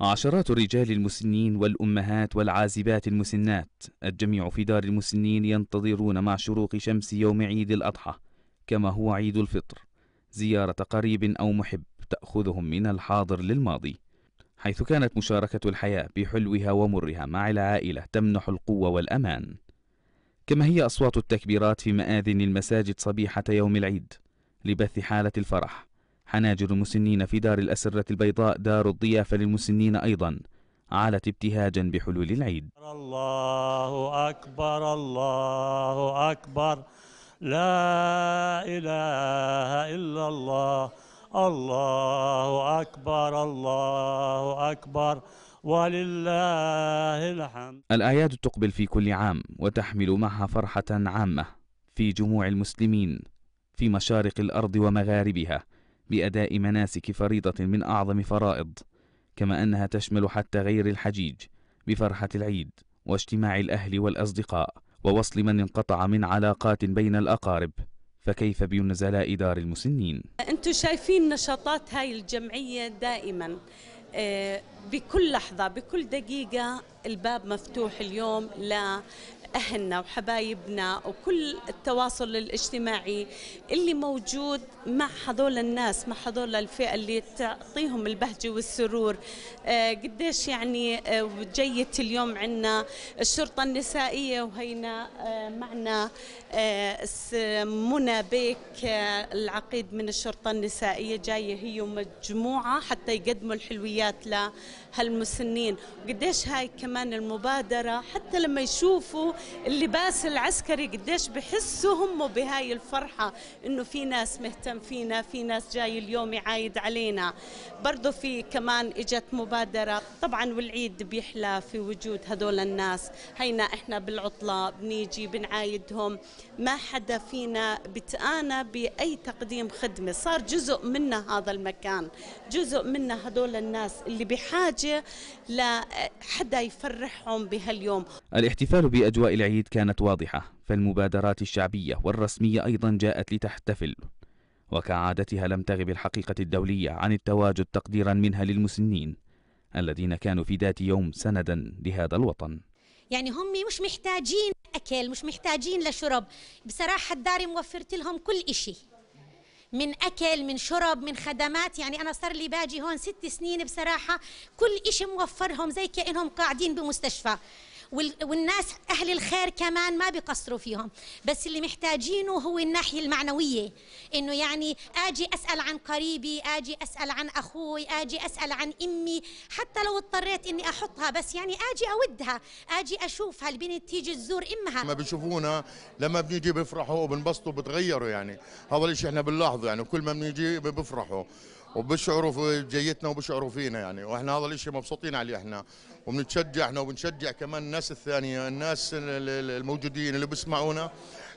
عشرات الرجال المسنين والأمهات والعازبات المسنات الجميع في دار المسنين ينتظرون مع شروق شمس يوم عيد الأضحى كما هو عيد الفطر زيارة قريب أو محب تأخذهم من الحاضر للماضي حيث كانت مشاركة الحياة بحلوها ومرها مع العائلة تمنح القوة والأمان كما هي أصوات التكبيرات في مآذن المساجد صبيحة يوم العيد لبث حالة الفرح حناجر المسنين في دار الأسرة البيضاء دار الضيافة للمسنين أيضا علت ابتهاجا بحلول العيد الله أكبر الله أكبر لا إله إلا الله الله أكبر الله أكبر ولله الحمد الأعياد تقبل في كل عام وتحمل معها فرحة عامة في جموع المسلمين في مشارق الأرض ومغاربها بأداء مناسك فريضة من أعظم فرائض كما أنها تشمل حتى غير الحجيج بفرحة العيد واجتماع الأهل والأصدقاء ووصل من انقطع من علاقات بين الأقارب فكيف بنزلاء دار المسنين أنتم شايفين نشاطات هاي الجمعية دائما آه، بكل لحظة بكل دقيقة الباب مفتوح اليوم أهلنا وحبايبنا وكل التواصل الاجتماعي اللي موجود مع هذول الناس مع هذول الفئة اللي تعطيهم البهجة والسرور آه قديش يعني آه اليوم عندنا الشرطة النسائية وهينا آه معنا آه، منى بيك آه، العقيد من الشرطة النسائية جاية هي ومجموعة حتى يقدموا الحلويات لهالمسنين قديش هاي كمان المبادرة حتى لما يشوفوا اللباس العسكري قديش بحسوا هم بهاي الفرحة إنه في ناس مهتم فينا في ناس جاي اليوم يعايد علينا برضو في كمان إجت مبادرة طبعا والعيد بيحلى في وجود هدول الناس هينا إحنا بالعطلة بنيجي بنعايدهم ما حدا فينا بتآنى بأي تقديم خدمة صار جزء منا هذا المكان جزء منا هدول الناس اللي بحاجة لحدا يفرحهم بهاليوم الاحتفال بأجواء العيد كانت واضحة فالمبادرات الشعبية والرسمية أيضا جاءت لتحتفل وكعادتها لم تغب الحقيقة الدولية عن التواجد تقديرا منها للمسنين الذين كانوا في ذات يوم سندا لهذا الوطن يعني هم مش محتاجين أكل مش محتاجين لشرب بصراحة الدار موفرت لهم كل إشي من أكل من شرب من خدمات يعني أنا صار لي باجي هون ست سنين بصراحة كل إشي موفرهم زي كأنهم قاعدين بمستشفى والناس أهل الخير كمان ما بيقصروا فيهم بس اللي محتاجينه هو الناحية المعنوية إنه يعني آجي أسأل عن قريبي آجي أسأل عن أخوي آجي أسأل عن أمي حتى لو اضطريت إني أحطها بس يعني آجي أودها آجي أشوفها البنت تيجي تزور أمها لما بيشوفونا لما بنيجي بيفرحوا وبنبسطوا بتغيروا يعني هذا الشيء احنا بنلاحظه يعني كل ما بنيجي بيفرحوا وبشعروا في جيتنا وبشعروا فينا يعني واحنا هذا الشيء مبسوطين عليه احنا وبنتشجع احنا وبنشجع كمان الناس الثانيه الناس الموجودين اللي بيسمعونا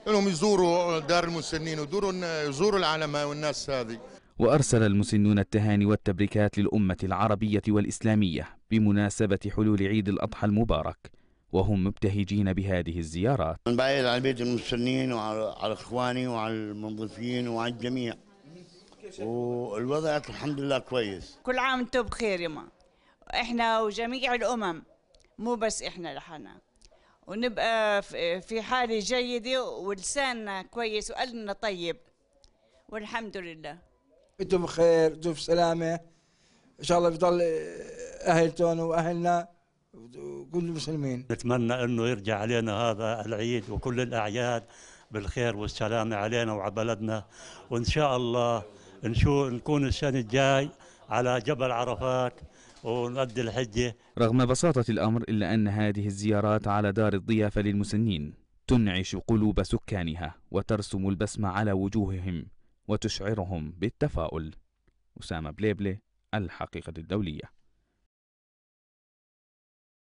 انهم يزوروا دار المسنين ويزوروا يزوروا العلماء والناس هذه وأرسل المسنون التهاني والتبريكات للأمة العربية والإسلامية بمناسبة حلول عيد الأضحى المبارك وهم مبتهجين بهذه الزيارات من بعيد على بيت المسنين وعلى إخواني وعلى المنظفين وعلى الجميع والوضع الحمد لله كويس كل عام وانتم بخير يما احنا وجميع الامم مو بس احنا لحنا ونبقى في حاله جيده ولساننا كويس وقلبنا طيب والحمد لله انتم بخير انتم في سلامه ان شاء الله بضل اهلتون واهلنا وكل المسلمين نتمنى انه يرجع علينا هذا العيد وكل الاعياد بالخير والسلامه علينا وعلى بلدنا وان شاء الله نشو نكون السنة الجاي على جبل عرفات ونؤدي الحجة رغم بساطة الأمر إلا أن هذه الزيارات على دار الضيافة للمسنين تنعش قلوب سكانها وترسم البسمة على وجوههم وتشعرهم بالتفاؤل أسامة بليبلي الحقيقة الدولية